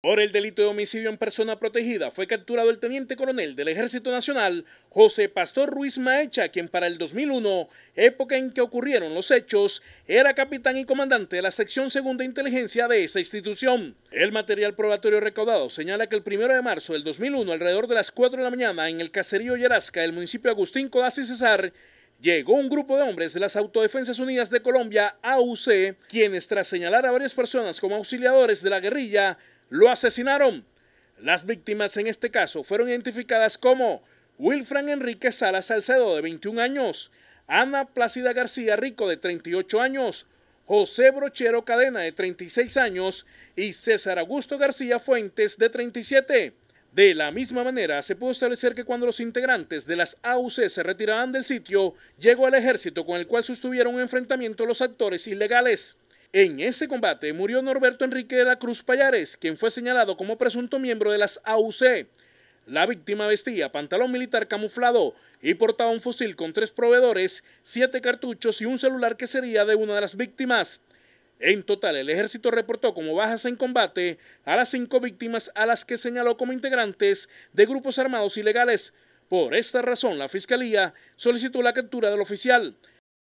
Por el delito de homicidio en persona protegida fue capturado el teniente coronel del Ejército Nacional, José Pastor Ruiz Maecha, quien para el 2001, época en que ocurrieron los hechos, era capitán y comandante de la sección segunda inteligencia de esa institución. El material probatorio recaudado señala que el 1 de marzo del 2001, alrededor de las 4 de la mañana, en el caserío Yerasca del municipio Agustín Codazzi Cesar, llegó un grupo de hombres de las Autodefensas Unidas de Colombia, AUC, quienes tras señalar a varias personas como auxiliadores de la guerrilla, lo asesinaron. Las víctimas en este caso fueron identificadas como Wilfran Enrique Salas Salcedo, de 21 años, Ana Plácida García Rico, de 38 años, José Brochero Cadena, de 36 años, y César Augusto García Fuentes, de 37. De la misma manera, se pudo establecer que cuando los integrantes de las AUC se retiraban del sitio, llegó el ejército con el cual sostuvieron un enfrentamiento los actores ilegales. En ese combate murió Norberto Enrique de la Cruz Payares, quien fue señalado como presunto miembro de las AUC. La víctima vestía pantalón militar camuflado y portaba un fusil con tres proveedores, siete cartuchos y un celular que sería de una de las víctimas. En total, el ejército reportó como bajas en combate a las cinco víctimas a las que señaló como integrantes de grupos armados ilegales. Por esta razón, la Fiscalía solicitó la captura del oficial.